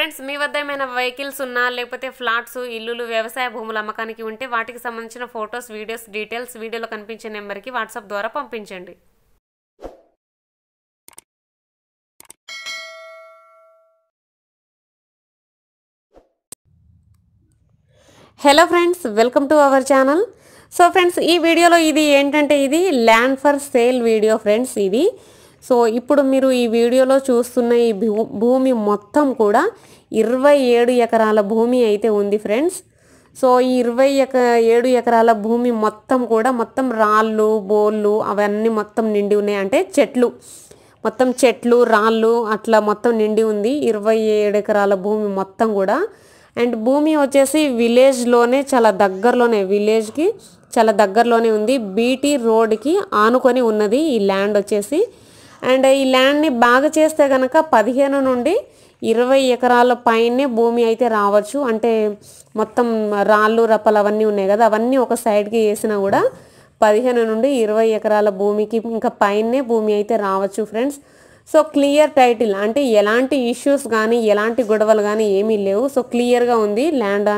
friends మీ వద్ద ఏమైనా vehicles ఉన్నా లేకపోతే ఫ్లాట్స్ ఇల్లులు వ్యవసాయ భూముల అమ్మకానికి ఉంటే వాటికి సంబంధించిన ఫొటోస్ వీడియోస్ డీటెయిల్స్ వీడియోలో కనిపించే నెంబర్కి వాట్సాప్ ద్వారా పంపించండి hello friends welcome to our channel so friends ఈ వీడియోలో ఇది ఏంటంటే ఇది land for sale video friends ఇది సో ఇప్పుడు మీరు ఈ వీడియోలో చూస్తున్న ఈ భూమి మొత్తం కూడా ఇరవై ఏడు ఎకరాల భూమి అయితే ఉంది ఫ్రెండ్స్ సో ఈ ఇరవై ఎక ఏడు ఎకరాల భూమి మొత్తం కూడా మొత్తం రాళ్ళు బోళ్ళు అవన్నీ మొత్తం నిండి ఉన్నాయి అంటే చెట్లు మొత్తం చెట్లు రాళ్ళు అట్లా మొత్తం నిండి ఉంది ఇరవై ఏడు ఎకరాల భూమి మొత్తం కూడా అండ్ భూమి వచ్చేసి విలేజ్లోనే చాలా దగ్గరలోనే విలేజ్కి చాలా దగ్గరలోనే ఉంది బీటీ రోడ్కి ఆనుకొని ఉన్నది ఈ ల్యాండ్ వచ్చేసి అండ్ ఈ ల్యాండ్ని బాగా చేస్తే కనుక పదిహేను నుండి ఇరవై ఎకరాల పైనే భూమి అయితే రావచ్చు అంటే మొత్తం రాళ్ళు రప్పలు అవన్నీ ఉన్నాయి కదా అవన్నీ ఒక సైడ్కి వేసినా కూడా పదిహేను నుండి ఇరవై ఎకరాల భూమికి ఇంకా పైనే భూమి అయితే రావచ్చు ఫ్రెండ్స్ సో క్లియర్ టైటిల్ అంటే ఎలాంటి ఇష్యూస్ కానీ ఎలాంటి గొడవలు కానీ ఏమీ లేవు సో క్లియర్గా ఉంది ల్యాండ్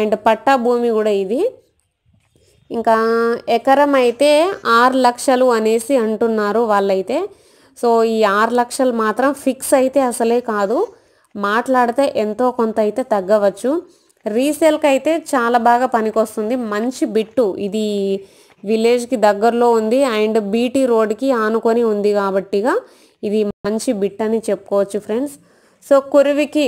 అండ్ పట్టా భూమి కూడా ఇది ఇంకా ఎకరం అయితే ఆరు లక్షలు అనేసి అంటున్నారు వాళ్ళైతే సో ఈ ఆరు లక్షలు మాత్రం ఫిక్స్ అయితే అసలే కాదు మాట్లాడితే ఎంతో కొంత అయితే తగ్గవచ్చు రీసేల్కి అయితే చాలా బాగా పనికొస్తుంది మంచి బిట్టు ఇది విలేజ్కి దగ్గరలో ఉంది అండ్ బీటీ రోడ్కి ఆనుకొని ఉంది కాబట్టిగా ఇది మంచి బిట్ అని చెప్పుకోవచ్చు ఫ్రెండ్స్ సో కురివికి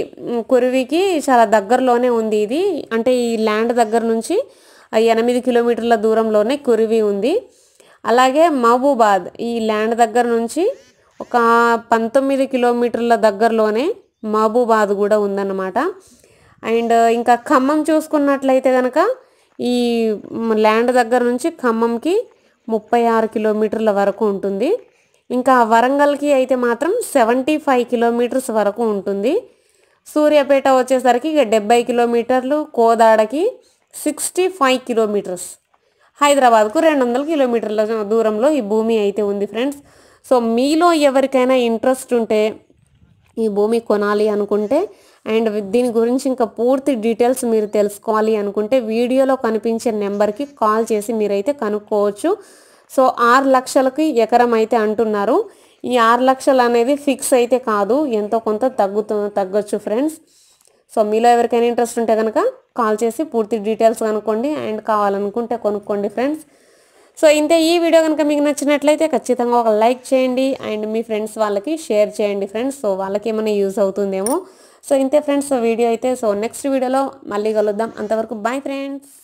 కురివికి చాలా దగ్గరలోనే ఉంది ఇది అంటే ఈ ల్యాండ్ దగ్గర నుంచి ఎనిమిది కిలోమీటర్ల దూరంలోనే కురివి ఉంది అలాగే మహబూబాద్ ఈ ల్యాండ్ దగ్గర నుంచి ఒక పంతొమ్మిది కిలోమీటర్ల దగ్గరలోనే మహబూబాద్ కూడా ఉందన్నమాట అండ్ ఇంకా ఖమ్మం చూసుకున్నట్లయితే కనుక ఈ ల్యాండ్ దగ్గర నుంచి ఖమ్మంకి ముప్పై ఆరు కిలోమీటర్ల వరకు ఉంటుంది ఇంకా వరంగల్కి అయితే మాత్రం సెవెంటీ ఫైవ్ కిలోమీటర్స్ వరకు ఉంటుంది సూర్యాపేట వచ్చేసరికి ఇక డెబ్బై కిలోమీటర్లు కోదాడకి సిక్స్టీ ఫైవ్ కిలోమీటర్స్ హైదరాబాద్కు రెండు వందల కిలోమీటర్ల దూరంలో ఈ భూమి అయితే ఉంది ఫ్రెండ్స్ సో మీలో ఎవరికైనా ఇంట్రెస్ట్ ఉంటే ఈ భూమి కొనాలి అనుకుంటే అండ్ దీని గురించి ఇంకా పూర్తి డీటెయిల్స్ మీరు తెలుసుకోవాలి అనుకుంటే వీడియోలో కనిపించే నెంబర్కి కాల్ చేసి మీరైతే కనుక్కోవచ్చు సో ఆరు లక్షలకి ఎకరం అయితే అంటున్నారు ఈ ఆరు లక్షలు అనేది ఫిక్స్ అయితే కాదు ఎంతో కొంత తగ్గుతు తగ్గొచ్చు ఫ్రెండ్స్ సో మీలో ఎవరికైనా ఇంట్రెస్ట్ ఉంటే కనుక కాల్ చేసి పూర్తి డీటెయిల్స్ కనుక్కోండి అండ్ కావాలనుకుంటే కొనుక్కోండి ఫ్రెండ్స్ సో ఇంతే ఈ వీడియో కనుక మీకు నచ్చినట్లయితే ఖచ్చితంగా ఒక లైక్ చేయండి అండ్ మీ ఫ్రెండ్స్ వాళ్ళకి షేర్ చేయండి ఫ్రెండ్స్ సో వాళ్ళకి ఏమైనా యూజ్ అవుతుందేమో సో ఇంతే ఫ్రెండ్స్ వీడియో అయితే సో నెక్స్ట్ వీడియోలో మళ్ళీ కలుద్దాం అంతవరకు బాయ్ ఫ్రెండ్స్